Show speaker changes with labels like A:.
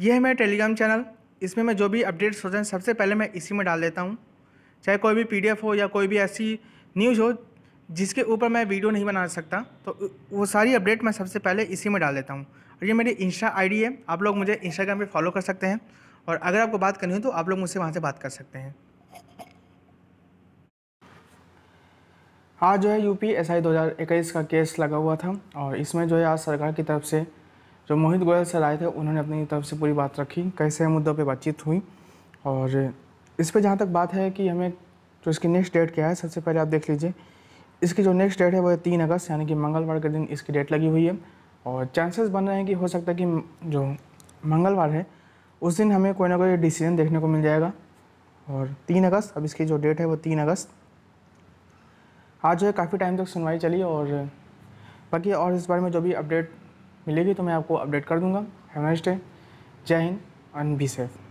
A: यह है मेरा टेलीग्राम चैनल इसमें मैं जो भी अपडेट्स होते हैं सबसे पहले मैं इसी में डाल देता हूँ चाहे कोई भी पीडीएफ हो या कोई भी ऐसी न्यूज़ हो जिसके ऊपर मैं वीडियो नहीं बना सकता तो वो सारी अपडेट मैं सबसे पहले इसी में डाल देता हूँ और ये मेरी इंस्टा आईडी है आप लोग मुझे इंस्टाग्राम पे फॉलो कर सकते हैं और अगर आपको बात करनी हो तो आप लोग मुझसे वहाँ से बात कर सकते हैं आज जो है यूपी एसआई 2021 का केस लगा हुआ था और इसमें जो है आज सरकार की तरफ से जब मोहित गोयल सर आए थे उन्होंने अपनी तरफ से पूरी बात रखी कई सारे मुद्दों पर बातचीत हुई और इस पर जहाँ तक बात है कि हमें जो इसकी नेक्स्ट डेट क्या है सबसे पहले आप देख लीजिए इसकी जो नेक्स्ट डेट है वो है तीन अगस्त यानी कि मंगलवार के दिन इसकी डेट लगी हुई है और चांसेस बन रहे हैं कि हो सकता है कि जो मंगलवार है उस दिन हमें कोई ना कोई डिसीजन देखने को मिल जाएगा और तीन अगस्त अब इसकी जो डेट है वो तीन अगस्त आज जो है काफ़ी टाइम तक सुनवाई चली और बाकी और इस बारे में जो भी अपडेट मिलेगी तो मैं आपको अपडेट कर दूँगा हैव नाइस डे जय हिंद एंड बी सेफ़